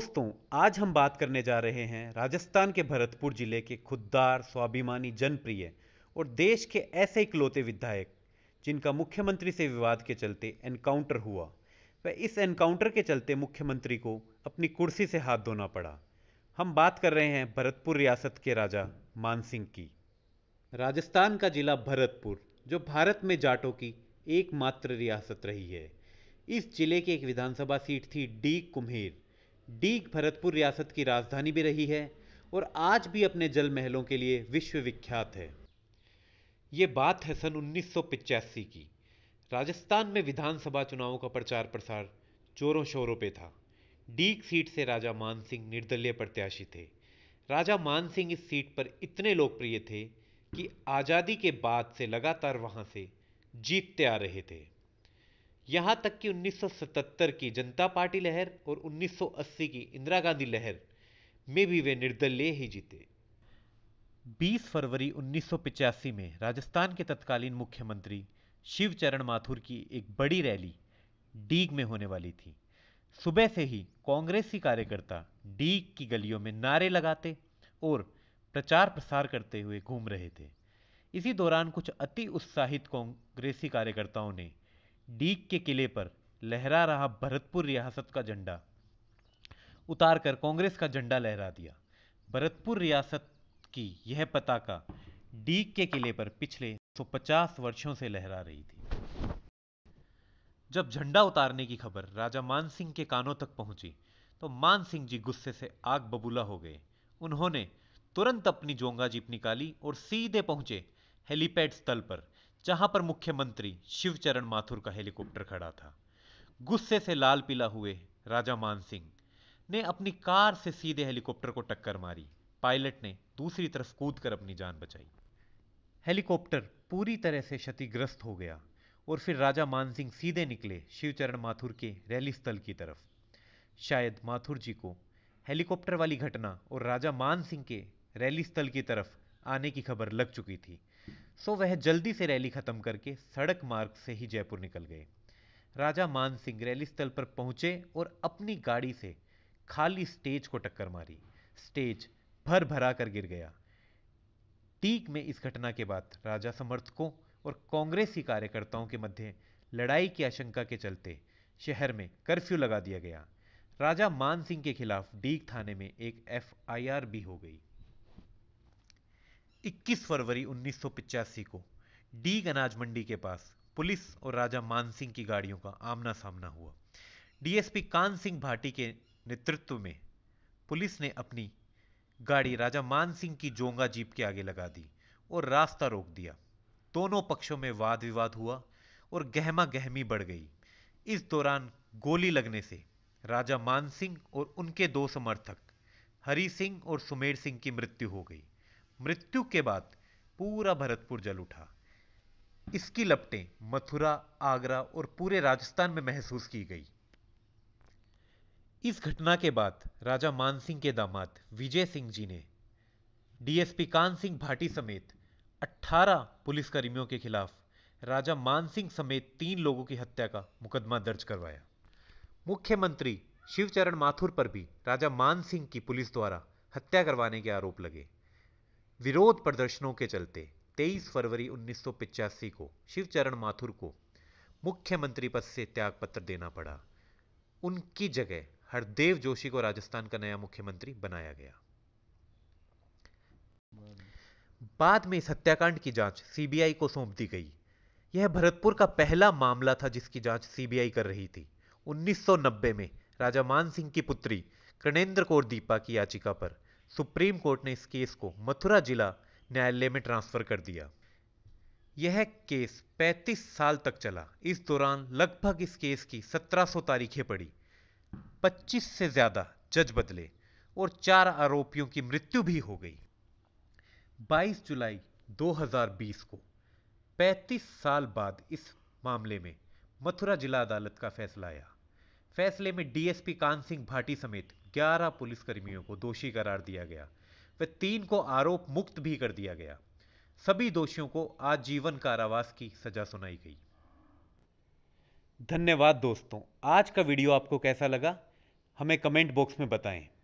दोस्तों आज हम बात करने जा रहे हैं राजस्थान के भरतपुर जिले के खुददार स्वाभिमानी जनप्रिय और देश के ऐसे इकलौते विधायक जिनका मुख्यमंत्री से विवाद के चलते एनकाउंटर हुआ व इस एनकाउंटर के चलते मुख्यमंत्री को अपनी कुर्सी से हाथ धोना पड़ा हम बात कर रहे हैं भरतपुर रियासत के राजा मान सिंह की राजस्थान का जिला भरतपुर जो भारत में जाटों की एकमात्र रियासत रही है इस जिले की एक विधानसभा सीट थी डी कुम्हेर डीग भरतपुर रियासत की राजधानी भी रही है और आज भी अपने जल महलों के लिए विश्वविख्यात है ये बात है सन उन्नीस की राजस्थान में विधानसभा चुनावों का प्रचार प्रसार चोरों शोरों पे था डीग सीट से राजा मान सिंह निर्दलीय प्रत्याशी थे राजा मान सिंह इस सीट पर इतने लोकप्रिय थे कि आज़ादी के बाद से लगातार वहां से जीतते आ रहे थे यहां तक कि 1977 की जनता पार्टी लहर और 1980 की इंदिरा गांधी लहर में भी वे निर्दलीय ही जीते 20 फरवरी 1985 में राजस्थान के तत्कालीन मुख्यमंत्री शिवचरण माथुर की एक बड़ी रैली डीग में होने वाली थी सुबह से ही कांग्रेसी कार्यकर्ता डीग की गलियों में नारे लगाते और प्रचार प्रसार करते हुए घूम रहे थे इसी दौरान कुछ अति उत्साहित कांग्रेसी कार्यकर्ताओं ने डीक के किले पर लहरा रहा भरतपुर रियासत का झंडा उतार कर कांग्रेस का झंडा लहरा दिया भरतपुर रियासत की यह पताका डीक के किले पर पिछले 150 वर्षों से लहरा रही थी जब झंडा उतारने की खबर राजा मान सिंह के कानों तक पहुंची तो मान सिंह जी गुस्से से आग बबूला हो गए उन्होंने तुरंत अपनी जोंगा जीप निकाली और सीधे पहुंचे हेलीपैड स्थल पर जहां पर मुख्यमंत्री शिवचरण माथुर का हेलीकॉप्टर खड़ा था गुस्से से लाल पीला हुए राजा मानसिंह ने अपनी कार से सीधे हेलीकॉप्टर को टक्कर मारी पायलट ने दूसरी तरफ कूद कर अपनी जान बचाई हेलीकॉप्टर पूरी तरह से क्षतिग्रस्त हो गया और फिर राजा मानसिंह सीधे निकले शिवचरण माथुर के रैली स्थल की तरफ शायद माथुर जी को हेलीकॉप्टर वाली घटना और राजा मान सिंह के रैली स्थल की तरफ आने की खबर लग चुकी थी सो वह जल्दी से रैली खत्म करके सड़क मार्ग से ही जयपुर निकल गए राजा मान सिंह रैली स्थल पर पहुंचे और अपनी गाड़ी से खाली स्टेज को टक्कर मारी स्टेज भर भरा कर गिर गया टीक में इस घटना के बाद राजा समर्थकों और कांग्रेसी कार्यकर्ताओं के मध्य लड़ाई की आशंका के चलते शहर में कर्फ्यू लगा दिया गया राजा मान सिंह के खिलाफ डीग थाने में एक एफ भी हो गई 21 फरवरी उन्नीस को डी अनाज मंडी के पास पुलिस और राजा मान सिंह की गाड़ियों का आमना सामना हुआ डीएसपी कान सिंह भाटी के नेतृत्व में पुलिस ने अपनी गाड़ी राजा मान सिंह की जोंगा जीप के आगे लगा दी और रास्ता रोक दिया दोनों पक्षों में वाद विवाद हुआ और गहमा गहमी बढ़ गई इस दौरान गोली लगने से राजा मान सिंह और उनके दो समर्थक हरी सिंह और सुमेर सिंह की मृत्यु हो गई मृत्यु के बाद पूरा भरतपुर जल उठा इसकी लपटें मथुरा आगरा और पूरे राजस्थान में महसूस की गई इस घटना के बाद राजा मानसिंह के दामाद विजय सिंह जी ने डीएसपी कान सिंह भाटी समेत 18 पुलिसकर्मियों के खिलाफ राजा मानसिंह समेत तीन लोगों की हत्या का मुकदमा दर्ज करवाया मुख्यमंत्री शिवचरण माथुर पर भी राजा मानसिंह की पुलिस द्वारा हत्या करवाने के आरोप लगे विरोध प्रदर्शनों के चलते 23 फरवरी उन्नीस को शिवचरण माथुर को मुख्यमंत्री पद से त्यागपत्र देना पड़ा उनकी जगह हरदेव जोशी को राजस्थान का नया मुख्यमंत्री बनाया गया बाद में इस हत्याकांड की जांच सीबीआई को सौंप दी गई यह भरतपुर का पहला मामला था जिसकी जांच सीबीआई कर रही थी 1990 में राजा मान सिंह की पुत्री कणेन्द्र कौर दीपा की याचिका पर सुप्रीम कोर्ट ने इस केस को मथुरा जिला न्यायालय में ट्रांसफर कर दिया यह केस 35 साल तक चला इस दौरान लगभग इस केस की 1700 तारीखें पड़ी 25 से ज़्यादा जज बदले और चार आरोपियों की मृत्यु भी हो गई 22 जुलाई 2020 को 35 साल बाद इस मामले में मथुरा जिला अदालत का फैसला आया फैसले में डीएसपी कान सिंह भाटी समेत 11 पुलिसकर्मियों को दोषी करार दिया गया वे तीन को आरोप मुक्त भी कर दिया गया सभी दोषियों को आजीवन कारावास की सजा सुनाई गई धन्यवाद दोस्तों आज का वीडियो आपको कैसा लगा हमें कमेंट बॉक्स में बताएं